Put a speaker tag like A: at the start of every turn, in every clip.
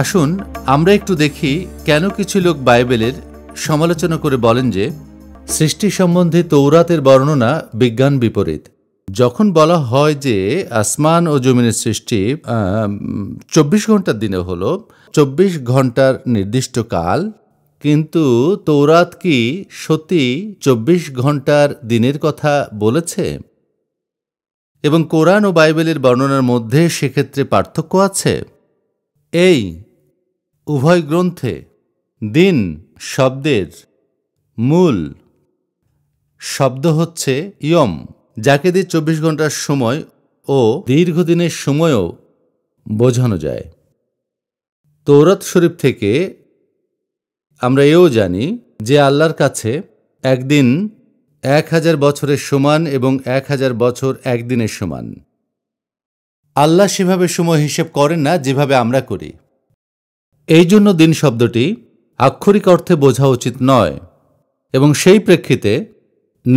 A: আসুন আমরা একটু দেখি কেন কিছু লোক বাইবেলের সমালোচনা করে বলেন যে সৃষ্টি সম্বন্ধে তৌরাতের বর্ণনা বিজ্ঞান বিপরীত যখন বলা হয় যে আসমান ও জমিনের সৃষ্টি চব্বিশ ঘন্টার দিনে হলো চব্বিশ ঘন্টার নির্দিষ্ট কাল কিন্তু তৌরাত কি সত্যি চব্বিশ ঘন্টার দিনের কথা বলেছে এবং কোরআন ও বাইবেলের বর্ণনার মধ্যে সেক্ষেত্রে পার্থক্য আছে এই উভয় গ্রন্থে দিন শব্দের মূল শব্দ হচ্ছে ইয়ম যাকে দিয়ে চব্বিশ ঘন্টার সময় ও দীর্ঘদিনের সময়ও বোঝানো যায় তৌরাত শরীফ থেকে আমরা এও জানি যে আল্লাহর কাছে একদিন এক হাজার বছরের সমান এবং এক হাজার বছর একদিনের সমান আল্লাহ সেভাবে সময় হিসেব করেন না যেভাবে আমরা করি এই জন্য দিন শব্দটি আক্ষরিক অর্থে বোঝা উচিত নয় এবং সেই প্রেক্ষিতে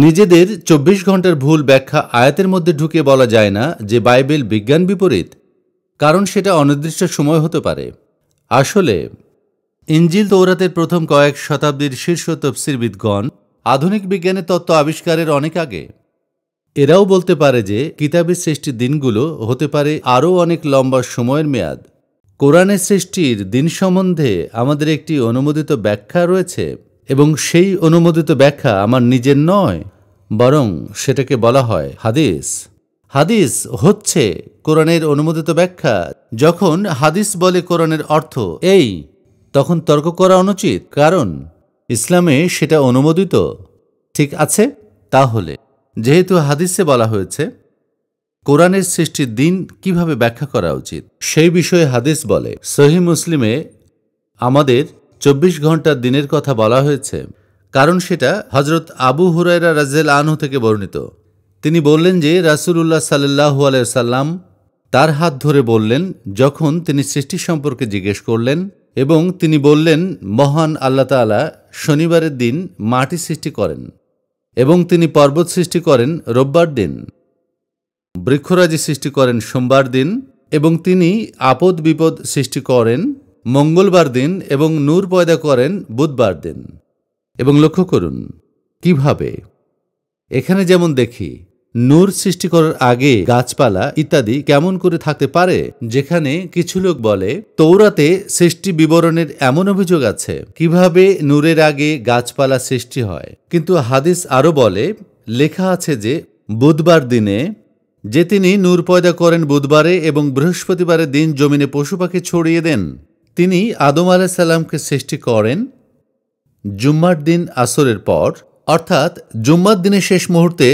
A: নিজেদের চব্বিশ ঘন্টার ভুল ব্যাখ্যা আয়াতের মধ্যে ঢুকে বলা যায় না যে বাইবেল বিজ্ঞান বিপরীত কারণ সেটা অনির্দিষ্ট সময় হতে পারে আসলে ইঞ্জিল তৌরাতের প্রথম কয়েক শতাব্দীর শীর্ষ তফসিরবিদগণ আধুনিক বিজ্ঞানের তত্ত্ব আবিষ্কারের অনেক আগে এরাও বলতে পারে যে কিতাবের সৃষ্টির দিনগুলো হতে পারে আরও অনেক লম্বা সময়ের মেয়াদ কোরআনের সৃষ্টির দিন সম্বন্ধে আমাদের একটি অনুমোদিত ব্যাখ্যা রয়েছে এবং সেই অনুমোদিত ব্যাখ্যা আমার নিজের নয় বরং সেটাকে বলা হয় হাদিস হাদিস হচ্ছে কোরআনের অনুমোদিত ব্যাখ্যা যখন হাদিস বলে কোরআনের অর্থ এই তখন তর্ক করা অনুচিত কারণ ইসলামে সেটা অনুমোদিত ঠিক আছে তাহলে যেহেতু হাদিসে বলা হয়েছে কোরআনের সৃষ্টির দিন কিভাবে ব্যাখ্যা করা উচিত সেই বিষয়ে হাদিস বলে সহি মুসলিমে আমাদের চব্বিশ ঘন্টার দিনের কথা বলা হয়েছে কারণ সেটা হজরত আবু হুরাইরা রাজেল আনহু থেকে বর্ণিত তিনি বললেন যে রাসুলুল্লাহ সাল্লাহ সাল্লাম তার হাত ধরে বললেন যখন তিনি সৃষ্টি সম্পর্কে জিজ্ঞেস করলেন এবং তিনি বললেন মহান আল্লাহ তালা শনিবারের দিন মাটি সৃষ্টি করেন এবং তিনি পর্বত সৃষ্টি করেন রোববার দিন বৃক্ষরাজি সৃষ্টি করেন সোমবার দিন এবং তিনি আপদ বিপদ সৃষ্টি করেন মঙ্গলবার দিন এবং নূর পয়দা করেন বুধবার দিন এবং লক্ষ্য করুন কিভাবে এখানে যেমন দেখি নূর সৃষ্টি করার আগে গাছপালা ইত্যাদি কেমন করে থাকতে পারে যেখানে কিছু লোক বলে তৌরাতে সৃষ্টি বিবরণের এমন অভিযোগ আছে কিভাবে নূরের আগে গাছপালা সৃষ্টি হয় কিন্তু হাদিস আরও বলে লেখা আছে যে বুধবার দিনে যে তিনি নূর পয়দা করেন বুধবারে এবং বৃহস্পতিবারের দিন জমিনে পশু পাখি ছড়িয়ে দেন তিনি আদম আলা সাল্লামকে সৃষ্টি করেন জুম্মার দিন আসরের পর অর্থাৎ জুম্মার দিনের শেষ মুহূর্তে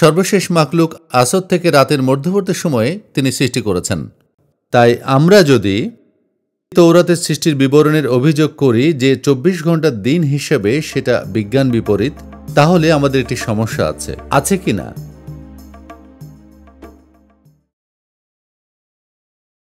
A: সর্বশেষ মাকলুক আসর থেকে রাতের মধ্যবর্তী সময়ে তিনি সৃষ্টি করেছেন তাই আমরা যদি তৌরাতের সৃষ্টির বিবরণের অভিযোগ করি যে চব্বিশ ঘন্টার দিন হিসেবে সেটা বিজ্ঞান বিপরীত তাহলে আমাদের একটি সমস্যা আছে আছে কি না